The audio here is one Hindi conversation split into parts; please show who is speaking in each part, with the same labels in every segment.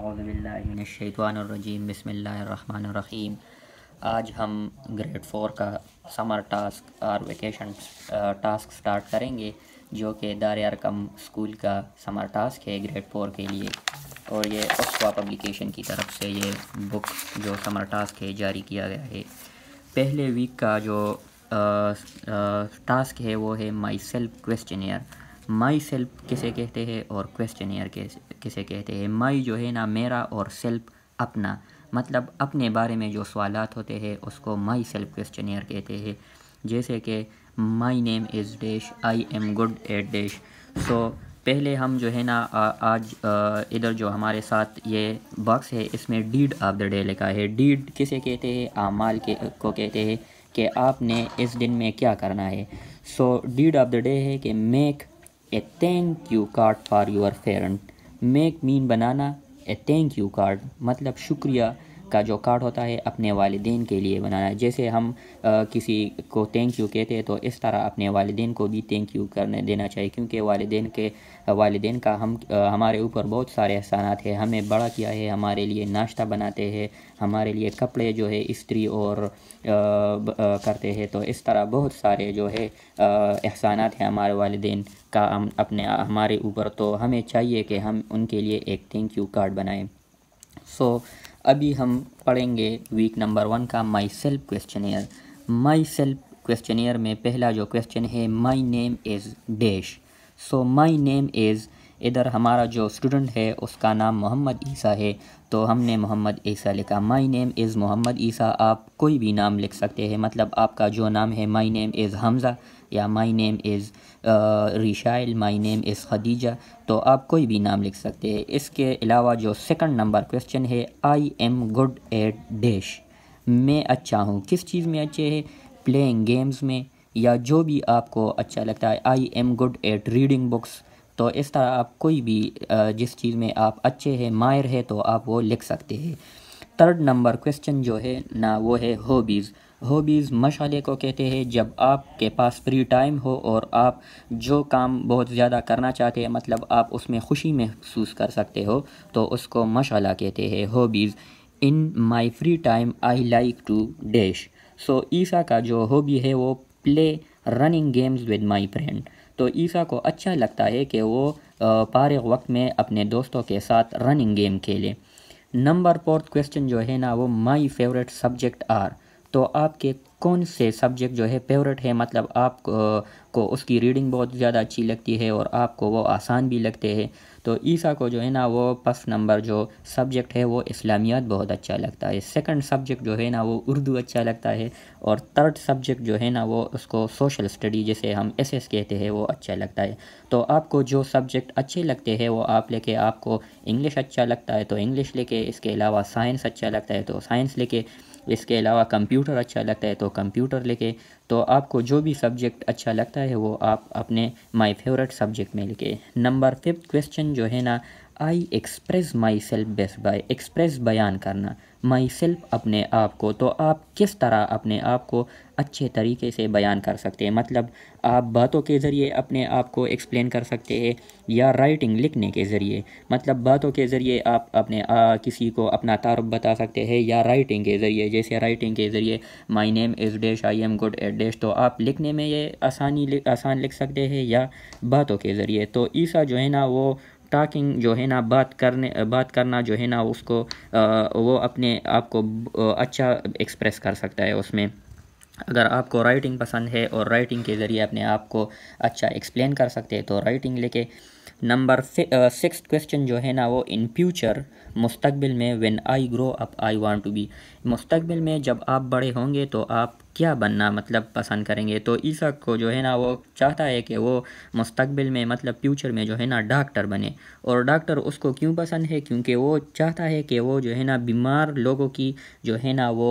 Speaker 1: अज़बिल्लिनशैतवानरजीम बसमीम आज हम ग्रेड फोर का समर टास्क और वेकेशन टास्क स्टार्ट करेंगे जो कि दार अरकम स्कूल का समर टास्क है ग्रेड फोर के लिए और ये उसका पब्लिकेशन की तरफ से ये बुक जो समर टास्क है जारी किया गया है पहले वीक का जो आ, आ, टास्क है वो है myself questionnaire myself किसे कहते हैं और क्वेश्चनियर किसे कहते हैं माई जो है ना मेरा और सेल्फ अपना मतलब अपने बारे में जो सवाल होते हैं उसको माई सेल्फ क्वेश्चनियर कहते हैं जैसे कि my name is dash I am good at dash so पहले हम जो है ना आज इधर जो हमारे साथ ये बॉक्स है इसमें डीड ऑफ द डे लिखा है डीड किसे कहते हैं आमाल के को कहते हैं कि आपने इस दिन में क्या करना है so deed of the day है कि make a thank you card for your parent make mean बनाना ए थैंक यू कार्ड मतलब शुक्रिया का जो कार्ड होता है अपने वालदेन के लिए बनाना है जैसे हम आ, किसी को थैंक यू कहते हैं तो इस तरह अपने वालदे को भी थैंक यू करने देना चाहिए क्योंकि वालदेन के वालदेन का हम आ, हमारे ऊपर बहुत सारे एहसानात है हमें बड़ा किया है हमारे लिए नाश्ता बनाते हैं हमारे लिए कपड़े जो है इस्त्री और आ, ब, आ, करते हैं तो इस तरह बहुत सारे जो है एहसान हैं हमारे वालदेन का हम अपने हमारे ऊपर तो हमें चाहिए कि हम उनके लिए एक थैंक यू कार्ड बनाएं सो so, अभी हम पढ़ेंगे वीक नंबर वन का myself questionnaire myself questionnaire में पहला जो क्वेश्चन है my name is dash so my name is इधर हमारा जो स्टूडेंट है उसका नाम मोहम्मद ईसा है तो हमने मोहम्मद ईसा लिखा my name is Mohammad Isa आप कोई भी नाम लिख सकते हैं मतलब आपका जो नाम है माई नेम इज़ हमज़ा या my name is Rishail my name is Khadija तो आप कोई भी नाम लिख सकते हैं इसके अलावा जो सेकंड नंबर क्वेश्चन है I am good at dash मैं अच्छा हूँ किस चीज़ में अच्छे है प्लेइंग गेम्स में या जो भी आपको अच्छा लगता है I am good at reading books तो इस तरह आप कोई भी जिस चीज़ में आप अच्छे हैं माहिर है तो आप वो लिख सकते हैं थर्ड नंबर क्वेश्चन जो है ना वो है हॉबीज़ हॉबीज़ मशाले को कहते हैं जब आपके पास फ्री टाइम हो और आप जो काम बहुत ज़्यादा करना चाहते हैं मतलब आप उसमें खुशी महसूस कर सकते हो तो उसको मशाला कहते हैं hobbies in my free time I like to dash so Isa का जो हॉबी है वो play running games with my friend तो ईसा को अच्छा लगता है कि वो फारग वक्त में अपने दोस्तों के साथ रनिंग गेम खेले नंबर फोर्थ क्वेश्चन जो है ना वो माई फेवरेट सब्जेक्ट आर तो आपके कौन से सब्जेक्ट जो है फेवरेट है मतलब आप को उसकी रीडिंग बहुत ज़्यादा अच्छी लगती है और आपको वो आसान भी लगते हैं तो ईसा को जो है ना वो फर्स्ट नंबर जो सब्जेक्ट है वो इस्लामियात बहुत अच्छा लगता है सेकंड सब्जेक्ट जो है ना वो उर्दू अच्छा लगता है और थर्ड सब्जेक्ट जो है ना वो उसको सोशल स्टडी जिसे हम एस एस कहते हैं वो अच्छा लगता है तो आपको जो सब्जेक्ट अच्छे लगते हैं वो आप लेके आपको इंग्लिश अच्छा लगता है तो इंग्लिश लेके इसके अलावा साइंस अच्छा लगता है तो साइंस लेके इसके अलावा कंप्यूटर अच्छा लगता है तो कंप्यूटर लेके तो आपको जो भी सब्जेक्ट अच्छा लगता है वो आप अपने माई फेवरेट सब्जेक्ट में लिखे नंबर फिफ्थ क्वेश्चन जो है ना I express myself best by express बयान करना माई सेल्फ अपने आप को तो आप किस तरह अपने आप को अच्छे तरीके से बयान कर सकते हैं मतलब आप बातों के ज़रिए अपने आप को एक्सप्लेन कर सकते हैं या राइटिंग लिखने के ज़रिए मतलब बातों के ज़रिए आप अपने आ, किसी को अपना तारफ बता सकते हैं या राइटिंग के ज़रिए जैसे राइटिंग के ज़रिए my name is dash I am good at dash तो आप लिखने में ये आसानी आसान लिख सकते हैं या बातों के ज़रिए तो ईसा जो है ना वो टॉकिंग जो है ना बात करने बात करना जो है ना उसको वो अपने आप को अच्छा एक्सप्रेस कर सकता है उसमें अगर आपको राइटिंग पसंद है और राइटिंग के ज़रिए अपने आप को अच्छा एक्सप्लेन कर सकते हैं तो राइटिंग लेके नंबर सिक्स क्वेश्चन जो है ना वो इन फ्यूचर मुस्तकबिल में when I grow up I want to be मुस्तकबिल में जब आप बड़े होंगे तो आप क्या बनना मतलब पसंद करेंगे तो ईसा को जो है ना वो चाहता है कि वो मुस्तबिल में मतलब फ्यूचर में जो है ना डॉक्टर बने और डॉक्टर उसको क्यों पसंद है क्योंकि वो चाहता है कि वो जो है ना बीमार लोगों की जो है ना वो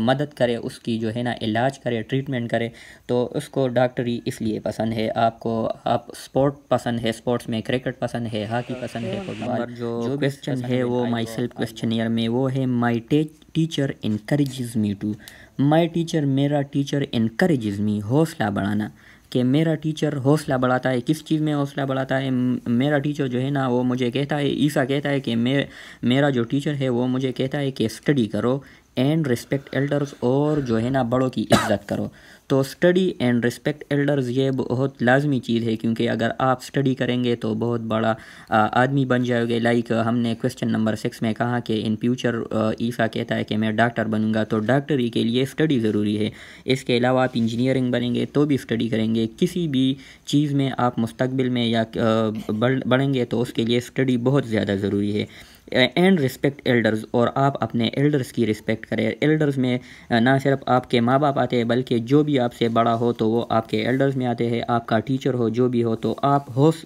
Speaker 1: मदद करे उसकी जो है ना इलाज करे ट्रीटमेंट करे तो उसको डॉक्टरी इसलिए पसंद है आपको आप स्पोर्ट पसंद है स्पोर्ट्स में क्रिकेट पसंद है हॉकी पसंद है फुटबॉल जो क्वेश्चन है वो माई सेल्फ क्वेश्चन में वो है my teach teacher encourage me to my teacher मेरा टीचर इनक्रेज मी हौसला बढ़ाना कि मेरा टीचर हौसला बढ़ाता है किस चीज़ में हौसला बढ़ाता है मेरा टीचर जो है ना वो मुझे कहता है ईसा कहता है कि मे मेरा जो टीचर है वो मुझे कहता है कि स्टडी करो एंड रिस्पेक्ट एल्डर्स और जो है ना बड़ों की इज्जत करो तो स्टडी एंड रिस्पेक्ट एल्डर्स ये बहुत लाजमी चीज़ है क्योंकि अगर आप स्टडी करेंगे तो बहुत बड़ा आदमी बन जाओगे लाइक हमने क्वेश्चन नंबर सिक्स में कहा कि इन फ्यूचर ईसा कहता है कि मैं डॉक्टर बनूंगा तो डॉक्टरी के लिए स्टडी ज़रूरी है इसके अलावा आप इंजीनियरिंग बनेंगे तो भी स्टडी करेंगे किसी भी चीज़ में आप मुस्तबिल में या बढ़ेंगे तो उसके लिए स्टडी बहुत ज़्यादा ज़रूरी है एंड रिस्पेक्ट एल्डर्स और आप अपने एल्डर्स की रिस्पेक्ट करें एल्डर्स में ना सिर्फ आपके माँ बाप आते हैं बल्कि जो भी आपसे बड़ा हो तो वो आपके एल्डर्स में आते हैं आपका टीचर हो जो भी हो तो आप होश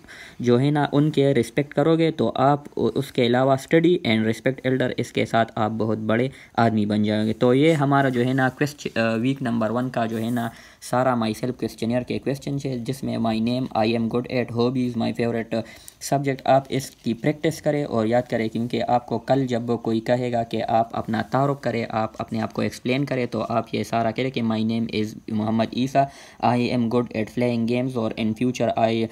Speaker 1: जो है ना उनके रिस्पेक्ट करोगे तो आप उसके अलावा स्टडी एंड रिस्पेक्ट एल्डर इसके साथ आप बहुत बड़े आदमी बन जाओगे तो ये हमारा जो है ना क्वेश्चन वीक नंबर वन का जो है ना सारा माई सेल्फ क्वेश्चन के क्वेश्चन है जिसमें my name I am good at hobbies my favourite subject आप इसकी प्रैक्टिस करें और याद करें क्योंकि आपको कल जब कोई कहेगा कि आप अपना तारुफ करें आप अपने आप को एक्सप्लेन करें तो आप ये सारा करें कि my name is Mohammad Isa I am good at playing games और in future I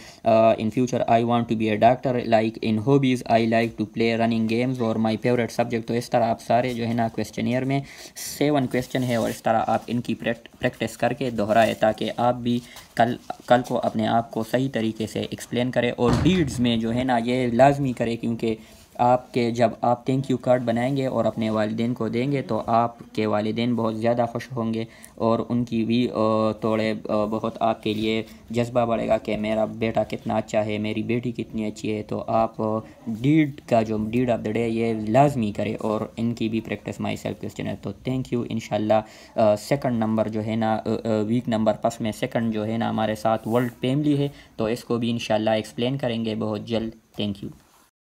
Speaker 1: in future I want to be a doctor like in hobbies I like to play running games और माई फेवरेट सब्जेक्ट तो इस तरह आप सारे जो है ना क्वेश्चन में सेवन क्वेश्चन है और इस तरह आप इनकी प्रैक्टिस करके दोहरा है ताकि आप भी कल कल को अपने आप को सही तरीके से एक्सप्लेन करें और डीड्स में जो है ना ये लाजमी करें क्योंकि आपके जब आप थैंक यू कार्ड बनाएंगे और अपने वालदेन को देंगे तो आपके वालदेन बहुत ज़्यादा खुश होंगे और उनकी भी थोड़े बहुत आपके लिए जज्बा बढ़ेगा कि मेरा बेटा कितना अच्छा है मेरी बेटी कितनी अच्छी है तो आप डीड का जो डीड ऑफ द डे ये लाजमी करें और इनकी भी प्रैक्टिस माई सेल्फ क्वेश्चन है तो thank you in second number जो है ना वीक नंबर फर्स्ट में सेकंड जो है ना हमारे साथ वर्ल्ड फैमिली है तो इसको भी इन एक्सप्लेन करेंगे बहुत जल्द थैंक यू